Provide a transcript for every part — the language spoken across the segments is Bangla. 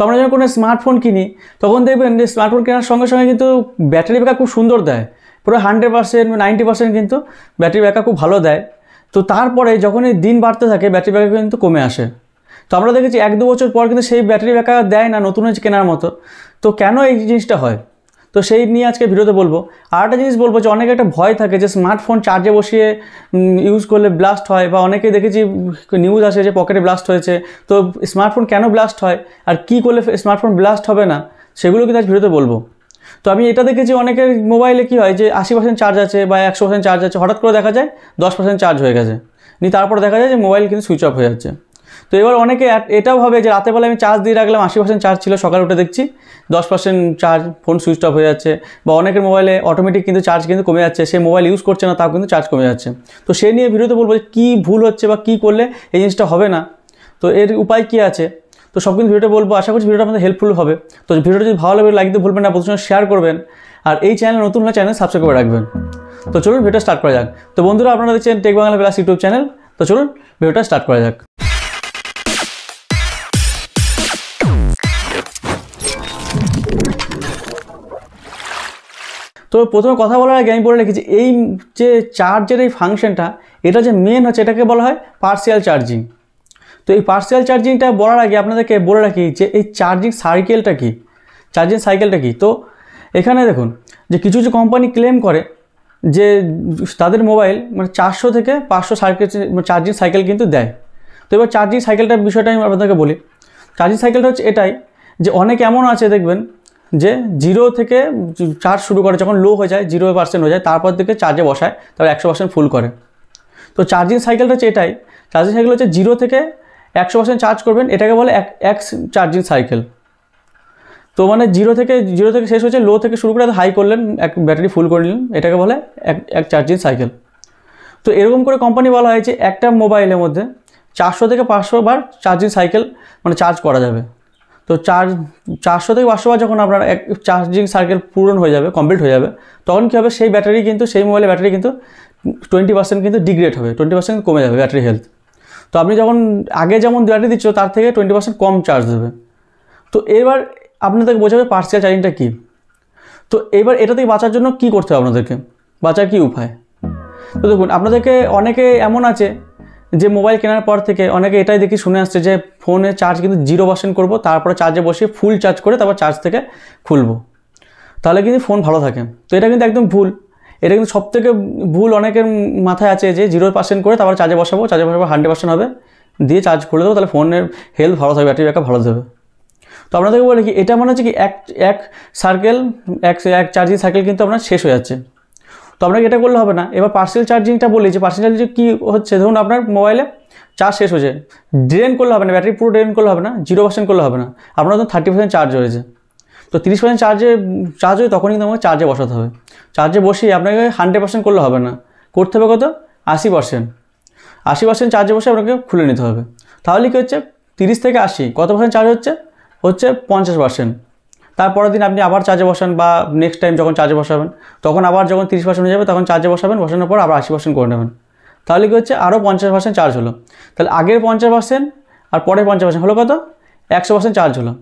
তো আমরা যখন কোনো স্মার্টফোন কিনি তখন দেখবেন যে স্মার্টফোন কেনার সঙ্গে সঙ্গে কিন্তু ব্যাটারি ব্যাকআপ খুব সুন্দর দেয় পুরো হান্ড্রেড পার্সেন্ট নাইনটি পার্সেন্ট কিন্তু ব্যাটারি ব্যাকআপ খুব ভালো দেয় তো তারপরে যখনই দিন বাড়তে থাকে ব্যাটারি ব্যাকআপ কিন্তু কমে আসে তো আমরা দেখেছি এক দু বছর পর কিন্তু সেই ব্যাটারি ব্যাকআপ দেয় না নতুন কেনার মতো তো কেন এই জিনিসটা হয় তো সেই নিয়ে আজকে ভিডিওতে বলবো আর একটা জিনিস বলবো যে অনেকে একটা ভয় থাকে যে স্মার্টফোন চার্জে বসিয়ে ইউজ করলে ব্লাস্ট হয় বা অনেকে দেখেছি নিউজ আসে যে পকেটে ব্লাস্ট হয়েছে তো স্মার্টফোন কেন ব্লাস্ট হয় আর কি করলে স্মার্টফোন ব্লাস্ট হবে না সেগুলো কিন্তু আজ ভিডিওতে বলবো তো আমি এটা দেখেছি অনেকের মোবাইলে কি হয় যে আশি পার্সেন্ট চার্জ আছে বা একশো পার্সেন্ট চার্জ আছে হঠাৎ করে দেখা যায় দশ পার্সেন্ট চার্জ হয়ে গেছে নিয়ে তারপর দেখা যায় যে মোবাইল কিন্তু সুইচ অফ হয়ে যাচ্ছে তো এবার অনেকে এটাও ভাবে যে রাতেবেলা আমি চার্জ দিয়ে রাখলাম আশি পার্সেন্ট চার্জ ছিল সকালে উঠে দেখছি দশ percent charge phone switch off হয়ে যাচ্ছে বা অনেকের মোবাইলে অটোমেটিক কিন্তু চার্জ কিন্তু কমে যাচ্ছে সে মোবাইল ইউজ করছে না তাও কিন্তু চার্জ কমে যাচ্ছে তো সে নিয়ে ভিডিওতে বলবো যে কী ভুল হচ্ছে বা কী করলে এই জিনিসটা হবে না তো এর উপায় কী আছে তো সব কিন্তু ভিডিওটা বলবো আশা করছি ভিডিওটা আমাদের হেল্পফুল হবে তো ভিডিওটা যদি ভালো লাগে লাইক দিতে ভুলবেন না প্রথমে শেয়ার করবেন আর এই চ্যানেল নতুন হলে চ্যানেল সাবস্ক্রাইব করে রাখবেন তো চলুন ভিডিও স্টার্ট করা যাক তো বন্ধুরা আপনারা দেখছেন tech Bangla plus YouTube channel তো চলুন ভিডিওটা স্টার্ট করা যাক তো প্রথমে কথা বলার আগে আমি বলে রেখেছি এই যে চার্জের এই ফাংশনটা এটা যে মেন হচ্ছে এটাকে বলা হয় পার্সিয়াল চার্জিং তো এই পার্সিয়াল চার্জিংটা বলার আগে আপনাদেরকে বলে রাখি যে এই চার্জিং সাইকেলটা কি চার্জিং সাইকেলটা কি তো এখানে দেখুন যে কিছু কিছু কোম্পানি ক্লেম করে যে তাদের মোবাইল মানে চারশো থেকে পাঁচশো সার্কেল চার্জিং সাইকেল কিন্তু দেয় তো এবার চার্জিং সাইকেলটার বিষয়টা আমি আপনাদেরকে বলি চার্জিং সাইকেলটা হচ্ছে এটাই যে অনেক এমন আছে দেখবেন যে জিরো থেকে চার্জ শুরু করে যখন লো হয়ে যায় জিরো পার্সেন্ট হয়ে যায় তারপর থেকে চার্জে বসায় তারপর একশো পার্সেন্ট ফুল করে তো চার্জিং সাইকেলটা হচ্ছে এটাই চার্জিং সাইকেল হচ্ছে জিরো থেকে একশো পার্সেন্ট চার্জ করবেন এটাকে বলে এক এক চার্জিং সাইকেল তো মানে জিরো থেকে জিরো থেকে শেষ হয়েছে লো থেকে শুরু করে হাই করলেন এক ব্যাটারি ফুল করে নিলেন এটাকে বলে এক এক চার্জিং সাইকেল তো এরকম করে কোম্পানি বলা হয়েছে একটা মোবাইলের মধ্যে চারশো থেকে পাঁচশো বার চার্জিং সাইকেল মানে চার্জ করা যাবে তো চার চারশো থেকে পাঁচশো বার যখন আপনার এক চার্জিং সার্কেল পূরণ হয়ে যাবে কমপ্লিট হয়ে যাবে তখন কী হবে সেই ব্যাটারি কিন্তু সেই মোবাইলের ব্যাটারি কিন্তু টোয়েন্টি পার্সেন্ট কিন্তু ডিগ্রেড হবে টোয়েন্টি পার্সেন্ট কমে যাবে ব্যাটারি হেলথ তো আপনি যখন আগে যেমন ব্যাটারি দিচ্ছ তার থেকে টোয়েন্টি পার্সেন্ট কম চার্জ দেবে তো এবার আপনাদেরকে বোঝাবে পার্সিয়াল চার্জিংটা কী তো এবার এটা থেকে বাঁচার জন্য কি করতে হবে আপনাদেরকে বাঁচার কী উপায় তো দেখুন আপনাদেরকে অনেকে এমন আছে যে মোবাইল কেনার পর থেকে অনেকে এটাই দেখি শুনে আসছে যে ফোনে চার্জ কিন্তু জিরো পার্সেন্ট করবো তারপরে চার্জে বসিয়ে ফুল চার্জ করে তারপর চার্জ থেকে খুলবো তাহলে কিন্তু ফোন ভালো থাকে তো এটা কিন্তু একদম ভুল এটা কিন্তু সব থেকে ভুল অনেকের মাথায় আছে যে জিরো পার্সেন্ট করে তারপর চার্জে বসাবো চার্জে বসাবো হান্ড্রেড পার্সেন্ট হবে দিয়ে চার্জ করে দেবো তাহলে ফোনের হেলথ ভালো থাকবে ব্যাটারি ব্যাকআপ ভালো থাকবে তো আপনাদেরকে বলে কি এটা মনে হচ্ছে কি এক এক সার্কেল এক এক চার্জিং সার্কেল কিন্তু আপনার শেষ হয়ে যাচ্ছে তো আপনাকে এটা করলে হবে না এবার পার্সেল চার্জিংটা বলি যে পার্সেল চার্জিং কী হচ্ছে ধরুন আপনার মোবাইলে চার্জ শেষ হয়েছে ড্রেন করলে হবে না ব্যাটারি পুরো ড্রেন করলে হবে না জিরো পার্সেন্ট করলে হবে না আপনার ধরুন থার্টি পার্সেন্ট চার্জ হয়েছে তো তিরিশ পার্সেন্ট চার্জে চার্জ হয় তখনই কিন্তু আমাকে চার্জে বসাতে হবে চার্জে বসিয়ে আপনাকে হান্ড্রেড পার্সেন্ট করলে হবে না করতে হবে কত আশি পার্সেন্ট আশি পার্সেন্ট চার্জে বসে আপনাকে খুলে নিতে হবে তাহলে কী হচ্ছে তিরিশ থেকে আশি কত পার্সেন্ট চার্জ হচ্ছে হচ্ছে পঞ্চাশ পার্সেন্ট তারপরের দিন আপনি আবার চার্জে বসান বা নেক্সট টাইম যখন চার্জে বসাবেন তখন আবার যখন তিরিশ পার্সেন্ট হয়ে যাবে তখন চার্জে বসাবেন বসানোর পর আবার আশি পার্সেন্ট করে নেবেন তাহলে কী হচ্ছে আরও পঞ্চাশ পার্সেন্ট চার্জ হলো তাহলে আগের পঞ্চাশ পার্সেন্ট আর পরের পঞ্চাশ পার্সেন্ট হলো কত একশো পার্সেন্ট চার্জ হলো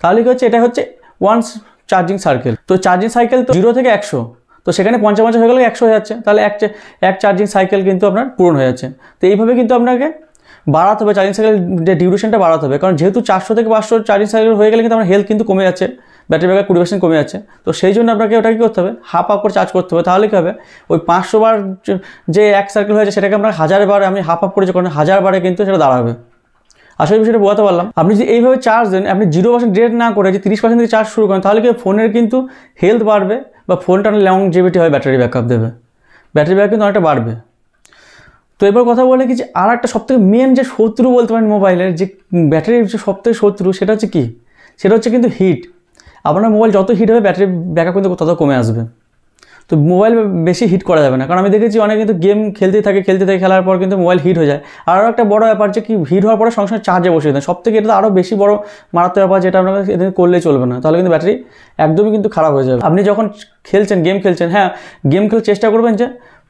তাহলে কী হচ্ছে এটা হচ্ছে ওয়ান্স চার্জিং সার্কেল তো চার্জিং সাইকেল তো জিরো থেকে একশো তো সেখানে পঞ্চাশ পঞ্চাশ হয়ে গেলে একশো হয়ে যাচ্ছে তাহলে এক এক চার্জিং সাইকেল কিন্তু আপনার পূরণ হয়ে যাচ্ছে তো এইভাবে কিন্তু আপনাকে বাড়াতে হবে চার্জিং সাইকেল যে ডিউরেশনটা বাড়াতে হবে কারণ যেহেতু চারশো থেকে পাঁচশো চার্জিং সাইকেল হয়ে গেলে কিন্তু আমার হেলথ কিন্তু কমে যাচ্ছে ব্যাটারি ব্যাকআপ কুড়ি পার্সেন্ট কমে যাচ্ছে তো সেই জন্য আপনাকে ওটা কী করতে হবে হাফ হাফ করে চার্জ করতে হবে তাহলে কী হবে ওই পাঁচশো বার যে এক সার্কেল হয়েছে সেটাকে আপনার হাজার বারে আমি হাফ আপ করে কারণ হাজার বারে কিন্তু সেটা দাঁড়াবে আসলে করি বিষয়টা বোঝাতে পারলাম আপনি যদি এইভাবে চার্জ দেন আপনি জিরো পার্সেন্ট রেট না করে যে তিরিশ পার্সেন্ট থেকে চার্জ শুরু করেন তাহলে কি ফোনের কিন্তু হেলথ বাড়বে বা ফোনটা লং জিবিটি হয় ব্যাটারি ব্যাকআপ দেবে ব্যাটারি ব্যাকআপ কিন্তু অনেকটা বাড়বে তো এবার কথা বলে কি যে আর একটা সবথেকে মেন যে শত্রু বলতে পারেন মোবাইলের যে ব্যাটারির যে সবথেকে শত্রু সেটা হচ্ছে কি সেটা হচ্ছে কিন্তু হিট আপনার মোবাইল যত হিট হবে ব্যাটারি ব্যাকআপ কিন্তু তত কমে আসবে তো মোবাইল বেশি হিট করা যাবে না কারণ আমি দেখেছি অনেক কিন্তু গেম খেলতেই থাকে খেলতে থাকে খেলার পর কিন্তু মোবাইল হিট হয়ে যায় আরও একটা বড় ব্যাপার যে কি হিট হওয়ার পরে সঙ্গে সঙ্গে চার্জে বসে দেন সব থেকে এটা আরও বেশি বড় মারাত্মক ব্যাপার যেটা আপনাকে এদিন করলে চলবে না তাহলে কিন্তু ব্যাটারি একদমই কিন্তু খারাপ হয়ে যাবে আপনি যখন খেলছেন গেম খেলছেন হ্যাঁ গেম খেলার চেষ্টা করবেন যে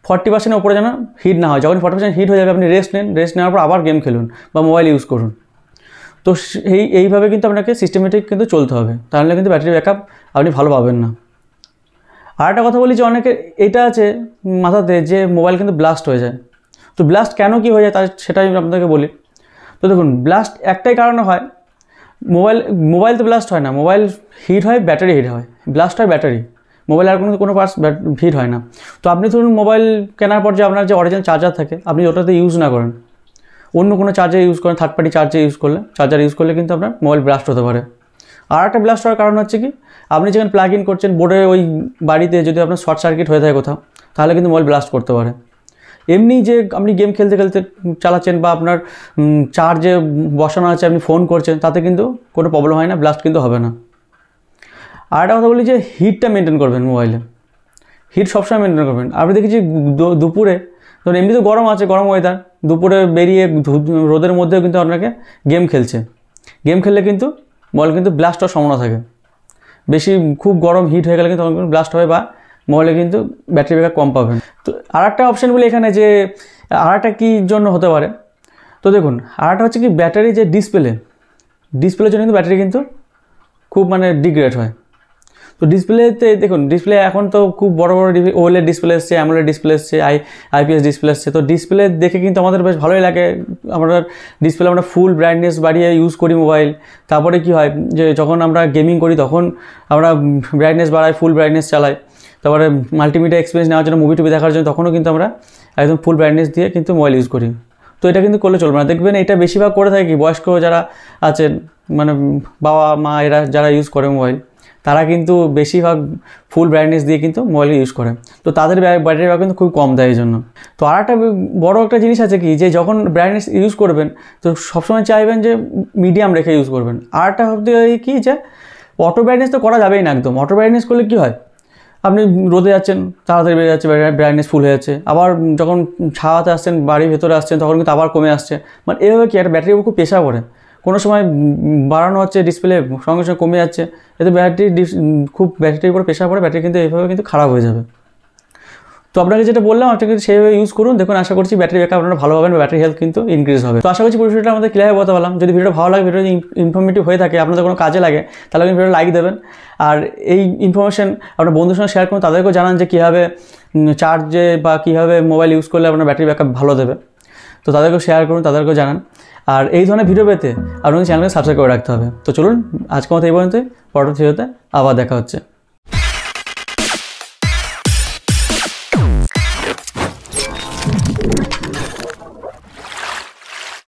ফর্টি পার্সেন্টের উপরে যেন হিট না হয় যখন ফর্টি পার্সেন্ট হিট হয়ে যাবে আপনি রেস্ট নেন রেস্ট নেওয়ার পর আবার গেম খেলুন বা মোবাইল ইউজ করুন তো এই এইভাবে কিন্তু আপনাকে সিস্টেমেটিক কিন্তু চলতে হবে তাহলে কিন্তু ব্যাটারি ব্যাকআপ আপনি ভালো পাবেন না আর একটা কথা বলি যে অনেকে এটা আছে মাথাতে যে মোবাইল কিন্তু ব্লাস্ট হয়ে যায় তো ব্লাস্ট কেন কি হয়ে যায় তার সেটাই আপনাকে বলি তো দেখুন ব্লাস্ট একটাই কারণে হয় মোবাইল মোবাইল তো ব্লাস্ট হয় না মোবাইল হিট হয় ব্যাটারি হিট হয় ব্লাস্ট হয় ব্যাটারি মোবাইল আর কোনো কোনো পার্টস ফিট হয় না তো আপনি ধরুন মোবাইল কেনার পর যে আপনার যে অরিজিনাল চার্জার থাকে আপনি ওটাতে ইউজ না করেন অন্য কোনো চার্জার ইউজ করেন থার্ড পার্টি চার্জার ইউজ করলে চার্জার ইউজ করলে কিন্তু আপনার মোবাইল ব্লাস্ট হতে পারে আর একটা ব্লাস্ট হওয়ার কারণ হচ্ছে কি আপনি যেখানে প্লাগ ইন করছেন বোর্ডে ওই বাড়িতে যদি আপনার শর্ট সার্কিট হয়ে থাকে কোথাও তাহলে কিন্তু মোবাইল ব্লাস্ট করতে পারে এমনি যে আপনি গেম খেলতে খেলতে চালাচ্ছেন বা আপনার চার্জে বসানো আছে আপনি ফোন করছেন তাতে কিন্তু কোনো প্রবলেম হয় না ব্লাস্ট কিন্তু হবে না আর একটা কথা বলি যে হিটটা মেনটেন করবেন মোবাইলে হিট সবসময় মেনটেন করবেন আপনি দেখেছি দুপুরে ধরুন এমনি তো গরম আছে গরম ওয়েদার দুপুরে বেরিয়ে রোদের মধ্যেও কিন্তু আপনাকে গেম খেলছে গেম খেললে কিন্তু মোবাইল কিন্তু ব্লাস্ট হওয়ার সম্ভাবনা থাকে বেশি খুব গরম হিট হয়ে গেলে কিন্তু তখন কিন্তু ব্লাস্ট হবে বা মোবাইলে কিন্তু ব্যাটারি ব্যাকআপ কম পাবেন তো আর একটা অপশান বলি এখানে যে আর একটা কী জন্য হতে পারে তো দেখুন আর একটা হচ্ছে কি ব্যাটারি যে ডিসপ্লে ডিসপ্লের জন্য কিন্তু ব্যাটারি কিন্তু খুব মানে ডিগ্রেড হয় তো ডিসপ্লেতে দেখুন ডিসপ্লে এখন তো খুব বড় বড় ওয়েলের ডিসপ্লে এসছে অ্যামোলেড ডিসপ্লে এসছে আই আইপিএস ডিসপ্লে এসছে তো ডিসপ্লে দেখে কিন্তু আমাদের বেশ ভালোই লাগে আমরা ডিসপ্লে আমরা ফুল ব্রাইটনেস বাড়িয়ে ইউজ করি মোবাইল তারপরে কি হয় যে যখন আমরা গেমিং করি তখন আমরা ব্রাইটনেস বাড়াই ফুল ব্রাইটনেস চালাই তারপরে মাল্টিমিডিয়া এক্সপিরিয়েন্স নেওয়ার জন্য মুভি টুভি দেখার জন্য তখনও কিন্তু আমরা একদম ফুল ব্রাইটনেস দিয়ে কিন্তু মোবাইল ইউজ করি তো এটা কিন্তু করলে চলবে না দেখবেন এটা বেশিরভাগ করে থাকি বয়স্ক যারা আছেন মানে বাবা মা এরা যারা ইউজ করে মোবাইল তারা কিন্তু বেশিরভাগ ফুল ব্রাইটনেস দিয়ে কিন্তু মোবাইল ইউজ করে তো তাদের ব্যাটারি ব্যাক কিন্তু খুব কম দেয় এই জন্য তো আর একটা বড় একটা জিনিস আছে কি যে যখন ব্রাইটনেস ইউজ করবেন তো সবসময় চাইবেন যে মিডিয়াম রেখে ইউজ করবেন আর একটা হতে কি যে অটো ব্রাইটনেস তো করা যাবেই না একদম অটো ব্রাইটনেস করলে কী হয় আপনি রোদে যাচ্ছেন তাড়াতাড়ি বেড়ে যাচ্ছে ব্রাইটনেস ফুল হয়ে যাচ্ছে আবার যখন ছাওয়াতে আসছেন বাড়ির ভেতরে আসছেন তখন কিন্তু আবার কমে আসছে মানে এভাবে কি একটা ব্যাটারি খুব পেশা করে কোনো সময় বাড়ানো হচ্ছে ডিসপ্লে সঙ্গে সঙ্গে কমে যাচ্ছে এতে ব্যাটারি খুব ব্যাটারির উপর প্রেশার পড়ে ব্যাটারি কিন্তু এইভাবে কিন্তু খারাপ হয়ে যাবে তো আপনাকে যেটা বললাম আপনাকে সেইভাবে ইউজ করুন দেখুন আশা করছি ব্যাটারি ব্যাকআপ আপনারা ভালো হবেন ব্যাটারি হেলথ কিন্তু ইনক্রিজ হবে তো আশা করছি ভিডিওটা আমাদের ক্লিয়ার কথা বললাম যদি ভিডিও ভালো লাগে ভিডিও ইনফর্মেটিভ হয়ে থাকে আপনাদের কোনো কাজে লাগে তাহলে কিন্তু ভিডিও লাইক দেবেন আর এই ইনফরমেশন আপনার বন্ধুর সঙ্গে শেয়ার করুন তাদেরকেও জানান যে কীভাবে চার্জে বা কীভাবে মোবাইল ইউজ করলে আপনার ব্যাটারি ব্যাকআপ ভালো দেবে তো তাদেরকেও শেয়ার করুন তাদেরকেও জানান আর এই ধরনের ভিডিও পেতে আপনাদের চ্যানেলকে সাবস্ক্রাইব করে রাখতে হবে তো চলুন আজকে মতো এই পর্যন্ত পরবর্তী ভিডিওতে আবার দেখা হচ্ছে